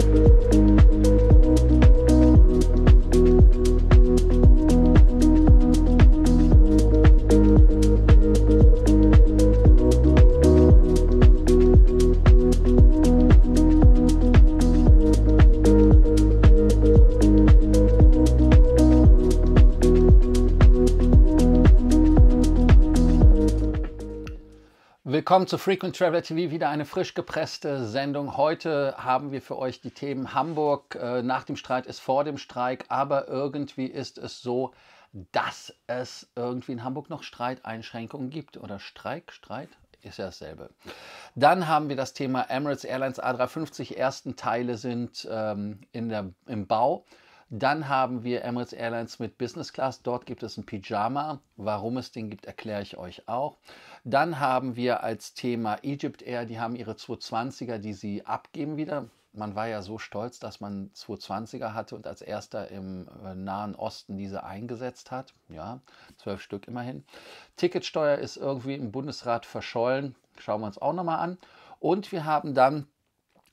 Thank you. Willkommen zu Frequent Traveler TV, wieder eine frisch gepresste Sendung. Heute haben wir für euch die Themen Hamburg, äh, nach dem Streit ist vor dem Streik, aber irgendwie ist es so, dass es irgendwie in Hamburg noch Streiteinschränkungen gibt. Oder Streik, Streit, ist ja dasselbe. Dann haben wir das Thema Emirates Airlines A350, ersten Teile sind ähm, in der, im Bau. Dann haben wir Emirates Airlines mit Business Class. Dort gibt es ein Pyjama. Warum es den gibt, erkläre ich euch auch. Dann haben wir als Thema Egypt Air, die haben ihre 220er, die sie abgeben wieder. Man war ja so stolz, dass man 220er hatte und als erster im äh, Nahen Osten diese eingesetzt hat. Ja, zwölf Stück immerhin. Ticketsteuer ist irgendwie im Bundesrat verschollen. Schauen wir uns auch nochmal an. Und wir haben dann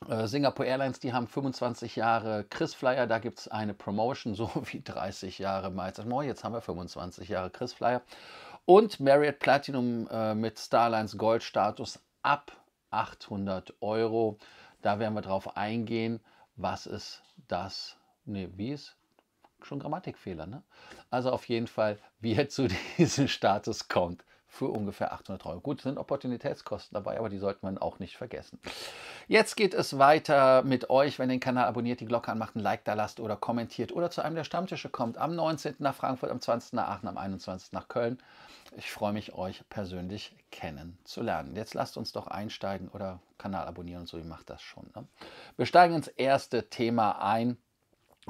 äh, Singapore Airlines, die haben 25 Jahre Chris Flyer, da gibt es eine Promotion, so wie 30 Jahre Miles More. Jetzt haben wir 25 Jahre Chris Flyer. Und Marriott Platinum äh, mit Starlines Gold Status ab 800 Euro. Da werden wir drauf eingehen, was ist das, ne, wie ist schon Grammatikfehler, ne? Also auf jeden Fall, wie er zu diesem Status kommt für ungefähr 800 Euro. Gut, sind Opportunitätskosten dabei, aber die sollte man auch nicht vergessen. Jetzt geht es weiter mit euch, wenn ihr den Kanal abonniert, die Glocke anmacht, ein Like da lasst oder kommentiert oder zu einem der Stammtische kommt. Am 19. nach Frankfurt, am 20. nach Aachen, am 21. nach Köln. Ich freue mich, euch persönlich kennenzulernen. Jetzt lasst uns doch einsteigen oder Kanal abonnieren und so, ihr macht das schon. Ne? Wir steigen ins erste Thema ein.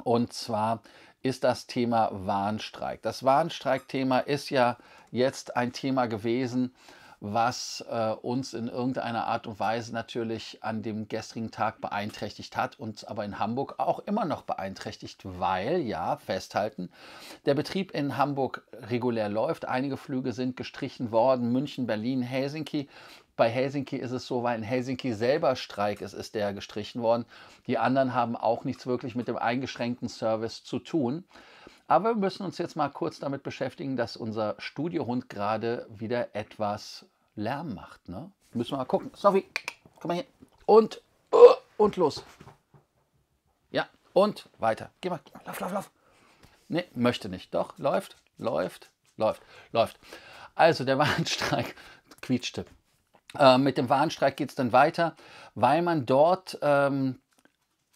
Und zwar ist das Thema Warnstreik. Das Warnstreik-Thema ist ja jetzt ein Thema gewesen, was äh, uns in irgendeiner Art und Weise natürlich an dem gestrigen Tag beeinträchtigt hat, und aber in Hamburg auch immer noch beeinträchtigt, weil, ja, festhalten, der Betrieb in Hamburg regulär läuft, einige Flüge sind gestrichen worden, München, Berlin, Helsinki bei Helsinki ist es so, weil in Helsinki selber Streik ist, ist der gestrichen worden. Die anderen haben auch nichts wirklich mit dem eingeschränkten Service zu tun. Aber wir müssen uns jetzt mal kurz damit beschäftigen, dass unser Studiohund gerade wieder etwas Lärm macht. Ne? Müssen wir mal gucken. Sophie, komm mal hier. Und, äh, und los. Ja, und weiter. Geh mal, lauf, lauf, lauf. Nee, möchte nicht. Doch, läuft, läuft, läuft, läuft. Also der Warnstreik quietschte. Äh, mit dem Warnstreik geht es dann weiter, weil man dort ähm,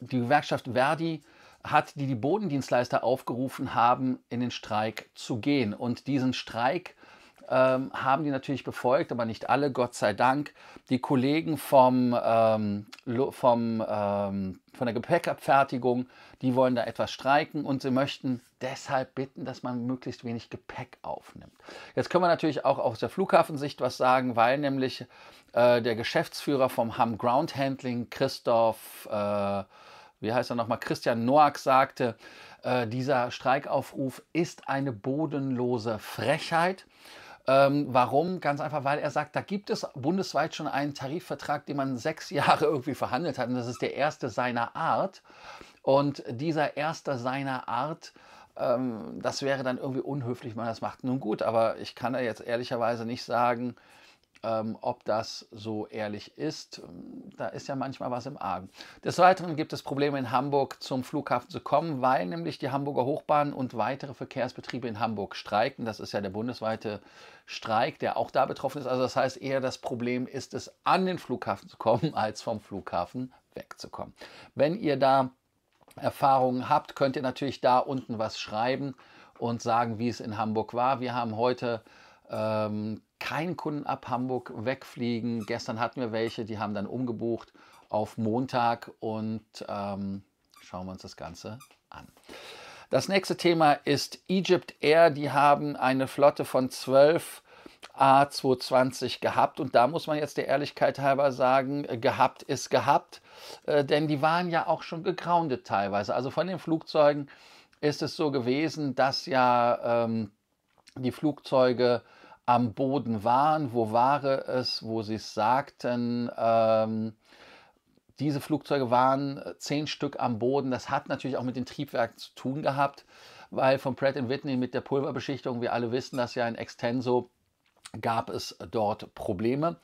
die Gewerkschaft Verdi hat, die die Bodendienstleister aufgerufen haben, in den Streik zu gehen. Und diesen Streik ähm, haben die natürlich befolgt, aber nicht alle, Gott sei Dank. Die Kollegen vom, ähm, vom, ähm, von der Gepäckabfertigung, die wollen da etwas streiken und sie möchten deshalb bitten, dass man möglichst wenig Gepäck aufnimmt. Jetzt können wir natürlich auch aus der Flughafensicht was sagen, weil nämlich äh, der Geschäftsführer vom Ham Ground Handling, Christoph, äh, wie heißt er nochmal, Christian Noack sagte, äh, dieser Streikaufruf ist eine bodenlose Frechheit. Ähm, warum? Ganz einfach, weil er sagt, da gibt es bundesweit schon einen Tarifvertrag, den man sechs Jahre irgendwie verhandelt hat. Und das ist der erste seiner Art. Und dieser erste seiner Art, ähm, das wäre dann irgendwie unhöflich, wenn man das macht. Nun gut, aber ich kann da jetzt ehrlicherweise nicht sagen, ähm, ob das so ehrlich ist. Ähm, da ist ja manchmal was im Argen. Des Weiteren gibt es Probleme in Hamburg zum Flughafen zu kommen, weil nämlich die Hamburger Hochbahn und weitere Verkehrsbetriebe in Hamburg streiken. Das ist ja der bundesweite Streik, der auch da betroffen ist. Also das heißt eher, das Problem ist es, an den Flughafen zu kommen, als vom Flughafen wegzukommen. Wenn ihr da Erfahrungen habt, könnt ihr natürlich da unten was schreiben und sagen, wie es in Hamburg war. Wir haben heute ähm, keinen Kunden ab Hamburg wegfliegen. Gestern hatten wir welche, die haben dann umgebucht auf Montag und ähm, schauen wir uns das Ganze an. Das nächste Thema ist Egypt Air. Die haben eine Flotte von 12 A220 gehabt und da muss man jetzt der Ehrlichkeit halber sagen, äh, gehabt ist gehabt, äh, denn die waren ja auch schon gegroundet teilweise. Also von den Flugzeugen ist es so gewesen, dass ja ähm, die Flugzeuge am Boden waren, wo war es, wo sie es sagten. Ähm, diese Flugzeuge waren zehn Stück am Boden. Das hat natürlich auch mit den Triebwerken zu tun gehabt, weil von Pratt Whitney mit der Pulverbeschichtung, wir alle wissen das ja in Extenso, gab es dort Probleme.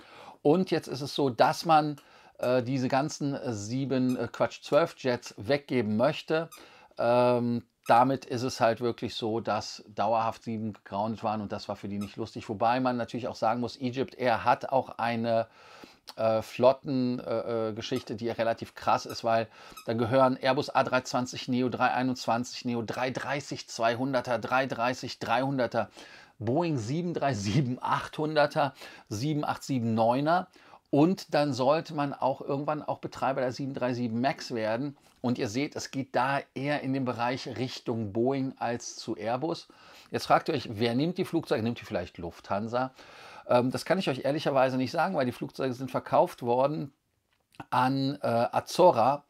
Und jetzt ist es so, dass man äh, diese ganzen sieben, äh, Quatsch, zwölf Jets weggeben möchte. Ähm, damit ist es halt wirklich so, dass dauerhaft sieben gegroundet waren und das war für die nicht lustig. Wobei man natürlich auch sagen muss, Egypt Air hat auch eine äh, Flottengeschichte, äh, äh die ja relativ krass ist, weil da gehören Airbus A320, Neo 321, Neo 330, 200er, 330, 300er, Boeing 737, 800er, 787, 9 er und dann sollte man auch irgendwann auch Betreiber der 737 MAX werden. Und ihr seht, es geht da eher in den Bereich Richtung Boeing als zu Airbus. Jetzt fragt ihr euch, wer nimmt die Flugzeuge? Nimmt die vielleicht Lufthansa? Ähm, das kann ich euch ehrlicherweise nicht sagen, weil die Flugzeuge sind verkauft worden an äh, Azora.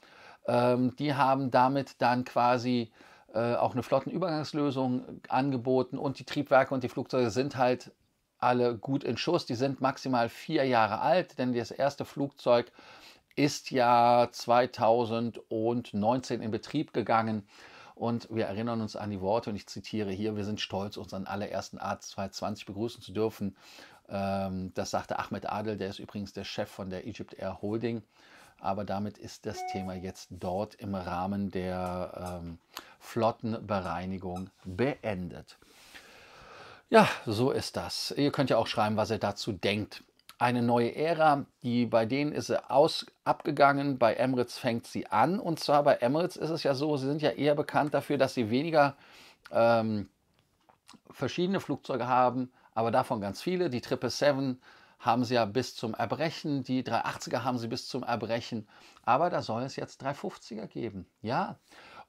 Ähm, die haben damit dann quasi äh, auch eine Flottenübergangslösung angeboten und die Triebwerke und die Flugzeuge sind halt alle gut in Schuss. Die sind maximal vier Jahre alt, denn das erste Flugzeug ist ja 2019 in Betrieb gegangen. Und wir erinnern uns an die Worte, und ich zitiere hier, wir sind stolz, unseren allerersten A220 begrüßen zu dürfen. Ähm, das sagte Ahmed Adel, der ist übrigens der Chef von der Egypt Air Holding. Aber damit ist das Thema jetzt dort im Rahmen der ähm, Flottenbereinigung beendet. Ja, so ist das. Ihr könnt ja auch schreiben, was ihr dazu denkt. Eine neue Ära, die bei denen ist sie aus, abgegangen, bei Emirates fängt sie an. Und zwar bei Emirates ist es ja so, sie sind ja eher bekannt dafür, dass sie weniger ähm, verschiedene Flugzeuge haben, aber davon ganz viele. Die 777 haben sie ja bis zum Erbrechen, die 380er haben sie bis zum Erbrechen. Aber da soll es jetzt 350er geben. Ja.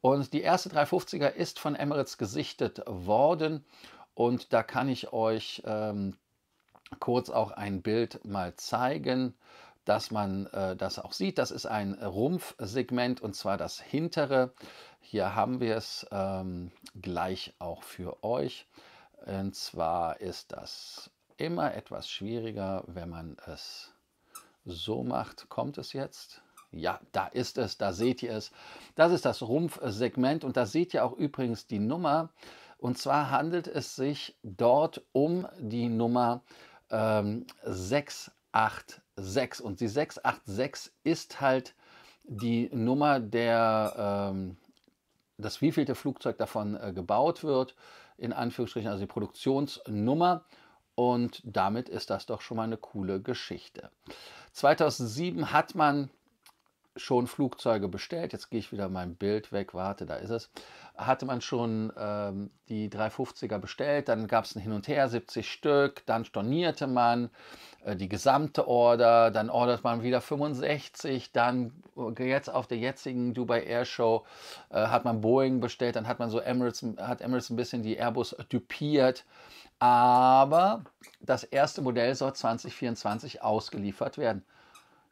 Und die erste 350er ist von Emirates gesichtet worden. Und da kann ich euch ähm, kurz auch ein Bild mal zeigen, dass man äh, das auch sieht. Das ist ein Rumpfsegment und zwar das hintere. Hier haben wir es ähm, gleich auch für euch. Und zwar ist das immer etwas schwieriger, wenn man es so macht. Kommt es jetzt? Ja, da ist es, da seht ihr es. Das ist das Rumpfsegment und da seht ihr auch übrigens die Nummer. Und zwar handelt es sich dort um die Nummer ähm, 686. Und die 686 ist halt die Nummer der, ähm, das wievielte Flugzeug davon äh, gebaut wird, in Anführungsstrichen, also die Produktionsnummer. Und damit ist das doch schon mal eine coole Geschichte. 2007 hat man schon Flugzeuge bestellt. Jetzt gehe ich wieder mein Bild weg, warte, da ist es. Hatte man schon ähm, die 350er bestellt, dann gab es ein Hin und Her, 70 Stück, dann stornierte man äh, die gesamte Order, dann ordert man wieder 65, dann äh, jetzt auf der jetzigen Dubai Air Show äh, hat man Boeing bestellt, dann hat man so Emirates, hat Emirates ein bisschen die Airbus dupiert. Aber das erste Modell soll 2024 ausgeliefert werden.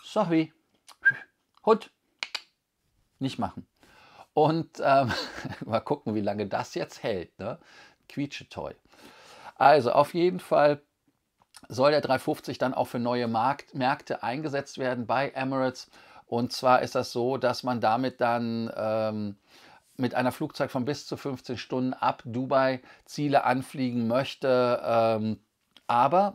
Sorry. Hund, nicht machen. Und ähm, mal gucken, wie lange das jetzt hält. Ne? Quietschetoy. Also auf jeden Fall soll der 350 dann auch für neue Markt, Märkte eingesetzt werden bei Emirates. Und zwar ist das so, dass man damit dann ähm, mit einer Flugzeit von bis zu 15 Stunden ab Dubai Ziele anfliegen möchte. Ähm, aber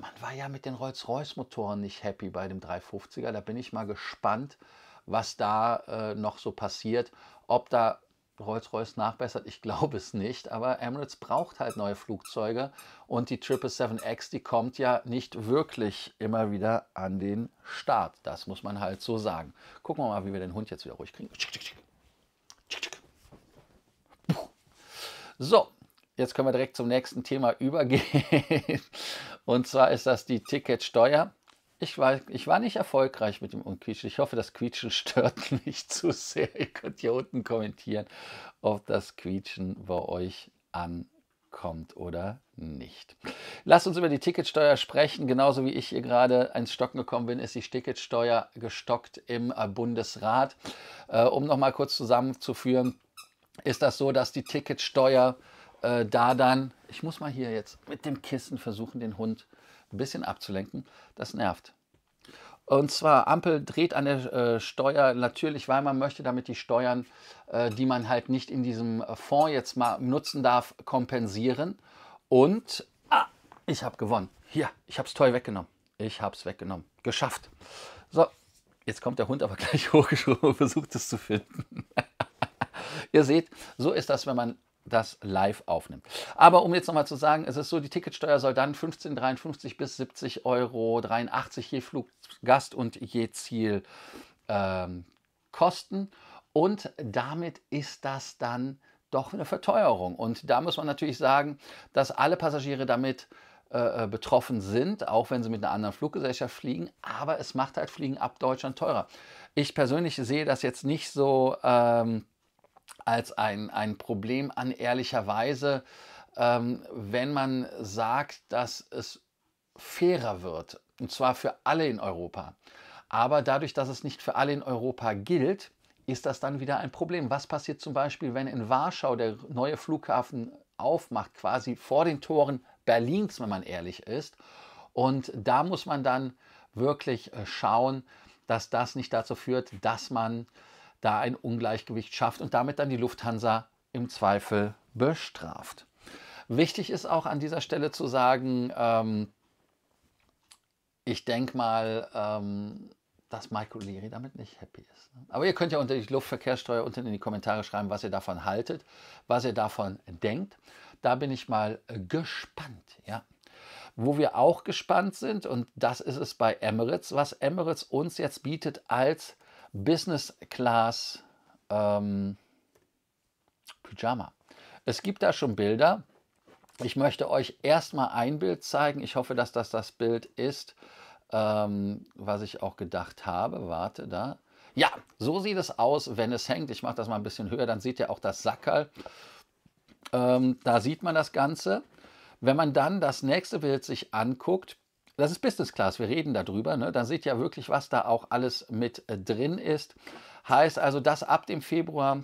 man war ja mit den Rolls-Royce-Motoren nicht happy bei dem 350er. Da bin ich mal gespannt, was da äh, noch so passiert. Ob da Rolls-Royce nachbessert, ich glaube es nicht. Aber Emirates braucht halt neue Flugzeuge und die 777X, die kommt ja nicht wirklich immer wieder an den Start. Das muss man halt so sagen. Gucken wir mal, wie wir den Hund jetzt wieder ruhig kriegen. So, jetzt können wir direkt zum nächsten Thema übergehen. Und zwar ist das die Ticketsteuer. Ich war, ich war nicht erfolgreich mit dem Unquietschen. Ich hoffe, das Quietschen stört nicht zu sehr. Ihr könnt hier unten kommentieren, ob das Quietschen bei euch ankommt oder nicht. Lasst uns über die Ticketsteuer sprechen. Genauso wie ich hier gerade ins Stocken gekommen bin, ist die Ticketsteuer gestockt im Bundesrat. Äh, um nochmal kurz zusammenzuführen, ist das so, dass die Ticketsteuer äh, da dann ich muss mal hier jetzt mit dem Kissen versuchen, den Hund ein bisschen abzulenken. Das nervt. Und zwar Ampel dreht an der äh, Steuer natürlich, weil man möchte damit die Steuern, äh, die man halt nicht in diesem Fonds jetzt mal nutzen darf, kompensieren. Und ah, ich habe gewonnen. Hier, ich habe es toll weggenommen. Ich habe es weggenommen. Geschafft. So, jetzt kommt der Hund aber gleich hochgeschoben und versucht es zu finden. Ihr seht, so ist das, wenn man das live aufnimmt. Aber um jetzt nochmal zu sagen, es ist so, die Ticketsteuer soll dann 15,53 bis 70,83 Euro je Fluggast und je Ziel ähm, kosten. Und damit ist das dann doch eine Verteuerung. Und da muss man natürlich sagen, dass alle Passagiere damit äh, äh, betroffen sind, auch wenn sie mit einer anderen Fluggesellschaft fliegen. Aber es macht halt Fliegen ab Deutschland teurer. Ich persönlich sehe das jetzt nicht so. Ähm, als ein, ein Problem an, ehrlicherweise, ähm, wenn man sagt, dass es fairer wird, und zwar für alle in Europa. Aber dadurch, dass es nicht für alle in Europa gilt, ist das dann wieder ein Problem. Was passiert zum Beispiel, wenn in Warschau der neue Flughafen aufmacht, quasi vor den Toren Berlins, wenn man ehrlich ist? Und da muss man dann wirklich äh, schauen, dass das nicht dazu führt, dass man da ein Ungleichgewicht schafft und damit dann die Lufthansa im Zweifel bestraft. Wichtig ist auch an dieser Stelle zu sagen, ähm, ich denke mal, ähm, dass Michael Leary damit nicht happy ist. Ne? Aber ihr könnt ja unter die Luftverkehrssteuer unten in die Kommentare schreiben, was ihr davon haltet, was ihr davon denkt. Da bin ich mal äh, gespannt, ja. Wo wir auch gespannt sind, und das ist es bei Emirates, was Emirates uns jetzt bietet als Business Class ähm, Pyjama. Es gibt da schon Bilder. Ich möchte euch erstmal ein Bild zeigen. Ich hoffe, dass das das Bild ist, ähm, was ich auch gedacht habe. Warte da. Ja, so sieht es aus, wenn es hängt. Ich mache das mal ein bisschen höher, dann seht ihr auch das Sackerl. Ähm, da sieht man das Ganze. Wenn man dann das nächste Bild sich anguckt, das ist Business Class, wir reden darüber. Ne? Da seht ihr ja wirklich, was da auch alles mit äh, drin ist. Heißt also, dass ab dem Februar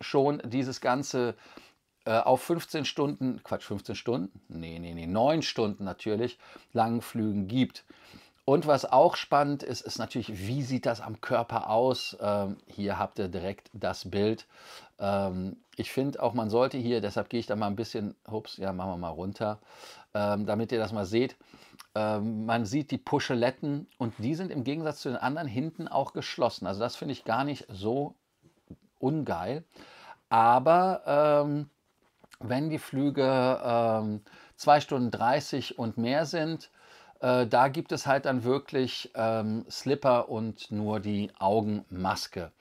schon dieses ganze äh, auf 15 Stunden, Quatsch, 15 Stunden? Nee, nee, nee, 9 Stunden natürlich langen Flügen gibt. Und was auch spannend ist, ist natürlich, wie sieht das am Körper aus? Ähm, hier habt ihr direkt das Bild. Ähm, ich finde auch, man sollte hier, deshalb gehe ich da mal ein bisschen, ups, ja, machen wir mal runter, ähm, damit ihr das mal seht. Ähm, man sieht die Puscheletten und die sind im Gegensatz zu den anderen hinten auch geschlossen. Also das finde ich gar nicht so ungeil. Aber ähm, wenn die Flüge ähm, 2 Stunden 30 und mehr sind, äh, da gibt es halt dann wirklich ähm, Slipper und nur die Augenmaske.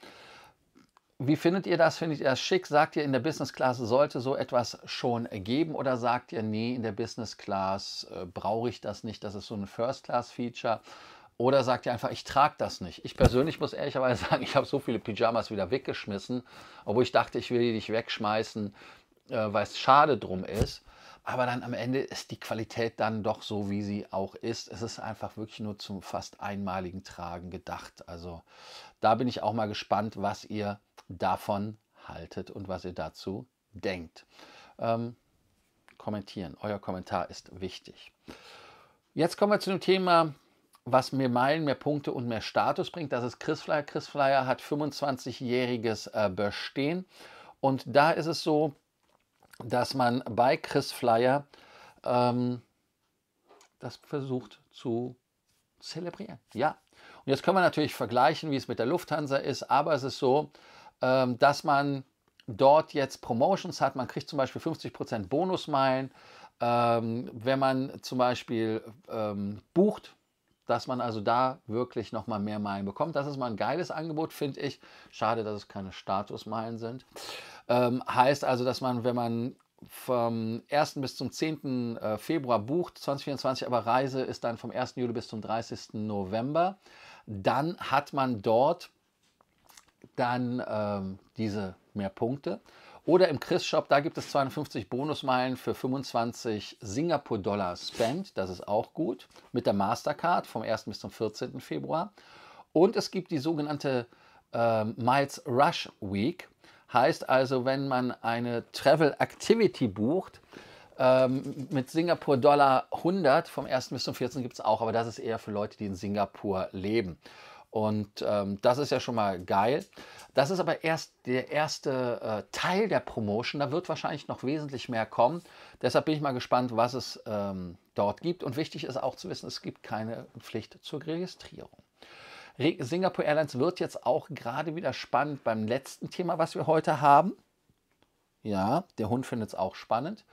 Wie findet ihr das? Findet ihr das schick? Sagt ihr, in der Business Class sollte so etwas schon geben oder sagt ihr, nee, in der Business Class äh, brauche ich das nicht, das ist so ein First Class Feature? Oder sagt ihr einfach, ich trage das nicht? Ich persönlich muss ehrlicherweise sagen, ich habe so viele Pyjamas wieder weggeschmissen, obwohl ich dachte, ich will die nicht wegschmeißen, äh, weil es schade drum ist. Aber dann am Ende ist die Qualität dann doch so, wie sie auch ist. Es ist einfach wirklich nur zum fast einmaligen Tragen gedacht. Also da bin ich auch mal gespannt, was ihr davon haltet und was ihr dazu denkt. Ähm, kommentieren, euer Kommentar ist wichtig. Jetzt kommen wir zu dem Thema, was mehr Meilen, mehr Punkte und mehr Status bringt. Das ist Chris Flyer. Chris Flyer hat 25-jähriges äh, Bestehen. Und da ist es so, dass man bei Chris Flyer ähm, das versucht zu zelebrieren. Ja. Und jetzt können wir natürlich vergleichen, wie es mit der Lufthansa ist, aber es ist so, ähm, dass man dort jetzt Promotions hat. Man kriegt zum Beispiel 50% Bonusmeilen, ähm, wenn man zum Beispiel ähm, bucht, dass man also da wirklich nochmal mehr Meilen bekommt. Das ist mal ein geiles Angebot, finde ich. Schade, dass es keine Statusmeilen sind. heißt also, dass man, wenn man vom 1. bis zum 10. Äh, Februar bucht, 2024, aber Reise ist dann vom 1. Juli bis zum 30. November, dann hat man dort dann ähm, diese mehr Punkte. Oder im Chris Shop, da gibt es 250 Bonusmeilen für 25 Singapur-Dollar Spend. Das ist auch gut. Mit der Mastercard vom 1. bis zum 14. Februar. Und es gibt die sogenannte äh, Miles Rush Week. Heißt also, wenn man eine Travel Activity bucht, ähm, mit Singapur-Dollar 100 vom 1. bis zum 14. gibt es auch, aber das ist eher für Leute, die in Singapur leben. Und ähm, das ist ja schon mal geil. Das ist aber erst der erste äh, Teil der Promotion. Da wird wahrscheinlich noch wesentlich mehr kommen. Deshalb bin ich mal gespannt, was es ähm, dort gibt. Und wichtig ist auch zu wissen, es gibt keine Pflicht zur Registrierung. Re Singapore Airlines wird jetzt auch gerade wieder spannend beim letzten Thema, was wir heute haben. Ja, der Hund findet es auch spannend.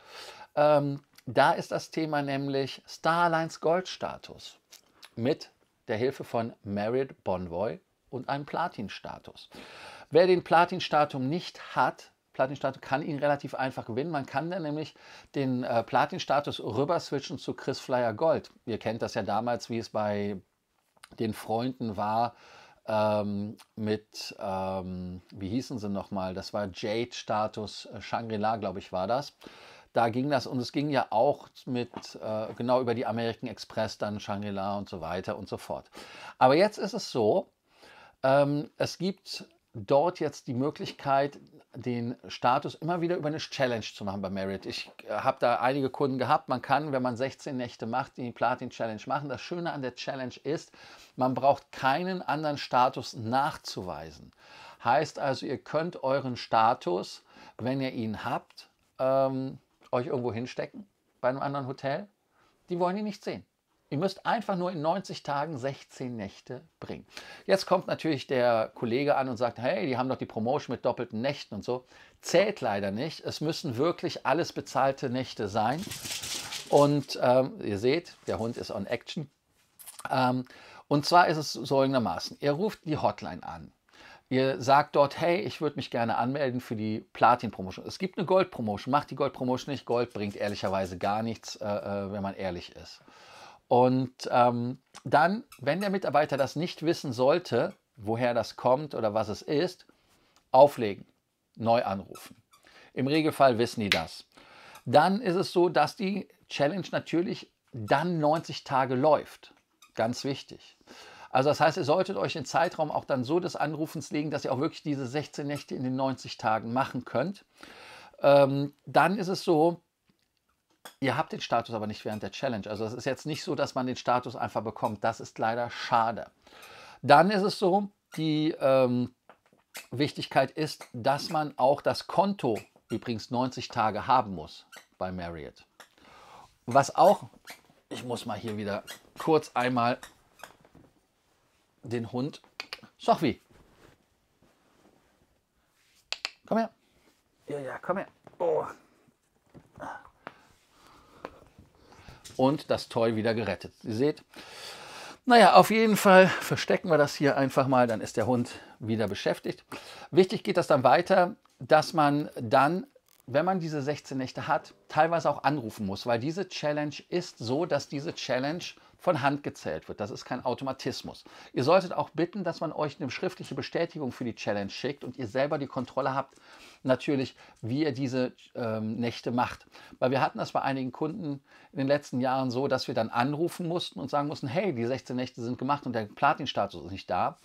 Ähm, da ist das Thema nämlich Starlines Goldstatus mit der Hilfe von Merit Bonvoy und einem Platin-Status. Wer den Platin-Status nicht hat, Platin-Status kann ihn relativ einfach gewinnen. Man kann dann nämlich den äh, Platin-Status rüber switchen zu Chris Flyer Gold. Ihr kennt das ja damals, wie es bei den Freunden war ähm, mit, ähm, wie hießen sie nochmal? Das war Jade-Status, äh, Shangri-La, glaube ich, war das da ging das und es ging ja auch mit äh, genau über die American Express, dann Shangri-La und so weiter und so fort. Aber jetzt ist es so, ähm, es gibt dort jetzt die Möglichkeit, den Status immer wieder über eine Challenge zu machen bei Marriott. Ich äh, habe da einige Kunden gehabt. Man kann, wenn man 16 Nächte macht, die Platin Challenge machen. Das Schöne an der Challenge ist, man braucht keinen anderen Status nachzuweisen. Heißt also, ihr könnt euren Status, wenn ihr ihn habt, ähm, euch irgendwo hinstecken bei einem anderen Hotel. Die wollen die nicht sehen. Ihr müsst einfach nur in 90 Tagen 16 Nächte bringen. Jetzt kommt natürlich der Kollege an und sagt, hey, die haben doch die Promotion mit doppelten Nächten und so. Zählt leider nicht. Es müssen wirklich alles bezahlte Nächte sein. Und ähm, ihr seht, der Hund ist on Action. Ähm, und zwar ist es folgendermaßen. Ihr ruft die Hotline an Ihr sagt dort, hey, ich würde mich gerne anmelden für die Platin-Promotion. Es gibt eine Gold-Promotion. Macht die Gold-Promotion nicht. Gold bringt ehrlicherweise gar nichts, äh, äh, wenn man ehrlich ist. Und ähm, dann, wenn der Mitarbeiter das nicht wissen sollte, woher das kommt oder was es ist, auflegen, neu anrufen. Im Regelfall wissen die das. Dann ist es so, dass die Challenge natürlich dann 90 Tage läuft. Ganz wichtig. Also das heißt, ihr solltet euch den Zeitraum auch dann so des Anrufens legen, dass ihr auch wirklich diese 16 Nächte in den 90 Tagen machen könnt. Ähm, dann ist es so, ihr habt den Status aber nicht während der Challenge. Also es ist jetzt nicht so, dass man den Status einfach bekommt. Das ist leider schade. Dann ist es so, die ähm, Wichtigkeit ist, dass man auch das Konto übrigens 90 Tage haben muss bei Marriott. Was auch, ich muss mal hier wieder kurz einmal den Hund. Sochwi. Komm her. Ja, ja, komm her. Oh. Und das Toy wieder gerettet. Ihr seht. Naja, auf jeden Fall verstecken wir das hier einfach mal. Dann ist der Hund wieder beschäftigt. Wichtig geht das dann weiter, dass man dann wenn man diese 16 Nächte hat, teilweise auch anrufen muss, weil diese Challenge ist so, dass diese Challenge von Hand gezählt wird. Das ist kein Automatismus. Ihr solltet auch bitten, dass man euch eine schriftliche Bestätigung für die Challenge schickt und ihr selber die Kontrolle habt, natürlich, wie ihr diese ähm, Nächte macht. Weil wir hatten das bei einigen Kunden in den letzten Jahren so, dass wir dann anrufen mussten und sagen mussten, hey, die 16 Nächte sind gemacht und der Platin-Status ist nicht da.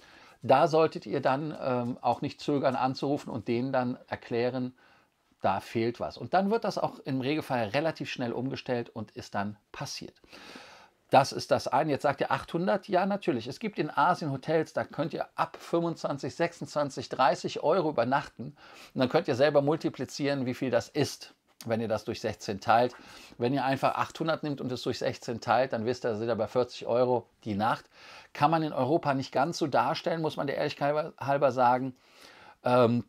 Da solltet ihr dann ähm, auch nicht zögern anzurufen und denen dann erklären, da fehlt was. Und dann wird das auch im Regelfall relativ schnell umgestellt und ist dann passiert. Das ist das eine. Jetzt sagt ihr 800? Ja, natürlich. Es gibt in Asien Hotels, da könnt ihr ab 25, 26, 30 Euro übernachten. Und dann könnt ihr selber multiplizieren, wie viel das ist, wenn ihr das durch 16 teilt. Wenn ihr einfach 800 nimmt und es durch 16 teilt, dann wisst ihr, dass ihr bei 40 Euro die Nacht. Kann man in Europa nicht ganz so darstellen, muss man der Ehrlichkeit halber sagen. Ähm,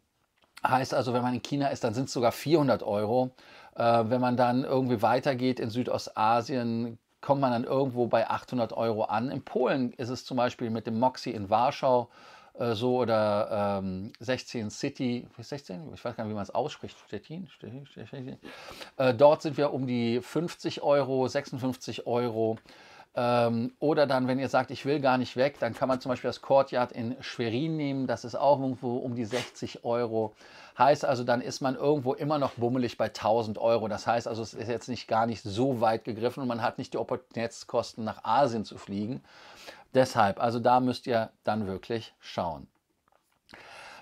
heißt also, wenn man in China ist, dann sind es sogar 400 Euro äh, wenn man dann irgendwie weitergeht in Südostasien, kommt man dann irgendwo bei 800 Euro an. In Polen ist es zum Beispiel mit dem Moxie in Warschau äh, so oder ähm, 16 City, 16? Ich weiß gar nicht, wie man es ausspricht. Stettin? Stettin, Stettin. Äh, dort sind wir um die 50 Euro, 56 Euro. Ähm, oder dann, wenn ihr sagt, ich will gar nicht weg, dann kann man zum Beispiel das Courtyard in Schwerin nehmen. Das ist auch irgendwo um die 60 Euro. Heißt also, dann ist man irgendwo immer noch bummelig bei 1000 Euro. Das heißt also, es ist jetzt nicht gar nicht so weit gegriffen und man hat nicht die Opportunitätskosten nach Asien zu fliegen. Deshalb, also da müsst ihr dann wirklich schauen.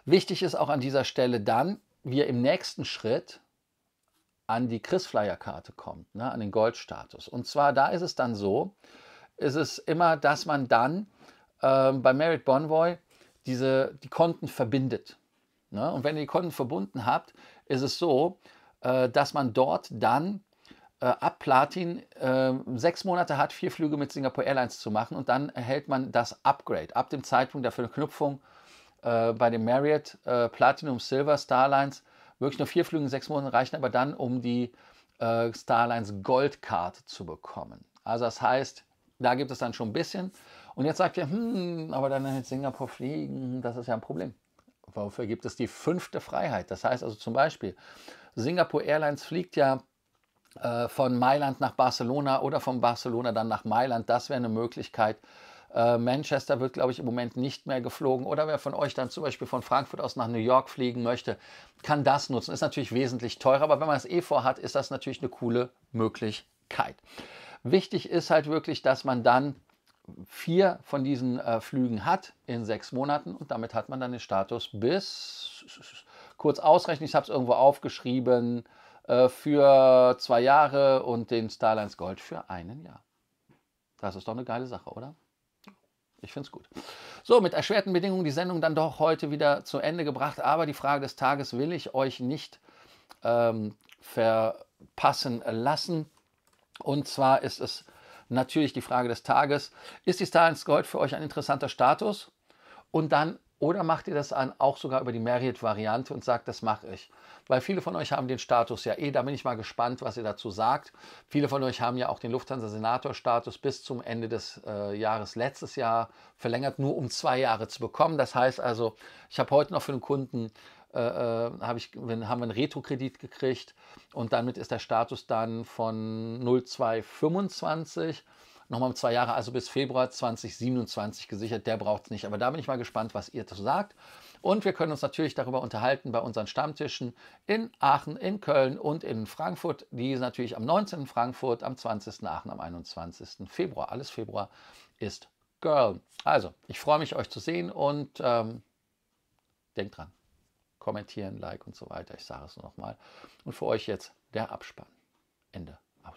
Wichtig ist auch an dieser Stelle dann, wir im nächsten Schritt an die Chris-Flyer-Karte kommt, ne, an den Goldstatus. Und zwar da ist es dann so, ist es immer, dass man dann äh, bei Merit Bonvoy diese, die Konten verbindet. Ne? Und wenn ihr die Konten verbunden habt, ist es so, äh, dass man dort dann äh, ab Platin äh, sechs Monate hat, vier Flüge mit Singapore Airlines zu machen und dann erhält man das Upgrade. Ab dem Zeitpunkt der Verknüpfung äh, bei dem Marriott äh, Platinum Silver Starlines wirklich nur vier Flüge in sechs Monaten reichen aber dann, um die äh, Starlines Card zu bekommen. Also das heißt, da gibt es dann schon ein bisschen. Und jetzt sagt ihr, hm, aber dann in Singapur fliegen, das ist ja ein Problem. Wofür gibt es die fünfte Freiheit? Das heißt also zum Beispiel, Singapore Airlines fliegt ja äh, von Mailand nach Barcelona oder von Barcelona dann nach Mailand. Das wäre eine Möglichkeit, äh, Manchester wird, glaube ich, im Moment nicht mehr geflogen. Oder wer von euch dann zum Beispiel von Frankfurt aus nach New York fliegen möchte, kann das nutzen. Ist natürlich wesentlich teurer, aber wenn man es eh vorhat, ist das natürlich eine coole Möglichkeit. Wichtig ist halt wirklich, dass man dann vier von diesen äh, Flügen hat in sechs Monaten und damit hat man dann den Status bis, kurz ausrechnen, ich habe es irgendwo aufgeschrieben, äh, für zwei Jahre und den Starlines Gold für einen Jahr. Das ist doch eine geile Sache, oder? Ich finde es gut. So, mit erschwerten Bedingungen die Sendung dann doch heute wieder zu Ende gebracht. Aber die Frage des Tages will ich euch nicht ähm, verpassen lassen. Und zwar ist es natürlich die Frage des Tages, ist die Stalins Gold für euch ein interessanter Status? Und dann oder macht ihr das an, auch sogar über die Merit-Variante und sagt, das mache ich? Weil viele von euch haben den Status ja eh, da bin ich mal gespannt, was ihr dazu sagt. Viele von euch haben ja auch den Lufthansa-Senator-Status bis zum Ende des äh, Jahres letztes Jahr verlängert, nur um zwei Jahre zu bekommen. Das heißt also, ich habe heute noch für einen Kunden äh, äh hab ich, wenn, haben wir einen Retro-Kredit gekriegt und damit ist der Status dann von 0225 nochmal um zwei Jahre, also bis Februar 2027 gesichert. Der braucht es nicht. Aber da bin ich mal gespannt, was ihr dazu sagt. Und wir können uns natürlich darüber unterhalten bei unseren Stammtischen in Aachen, in Köln und in Frankfurt. Die ist natürlich am 19. Frankfurt, am 20. Aachen, am 21. Februar. Alles Februar ist Girl. Also, ich freue mich, euch zu sehen und ähm, denkt dran. Kommentieren, Like und so weiter. Ich sage es nur nochmal. Und für euch jetzt der Abspann. Ende aus.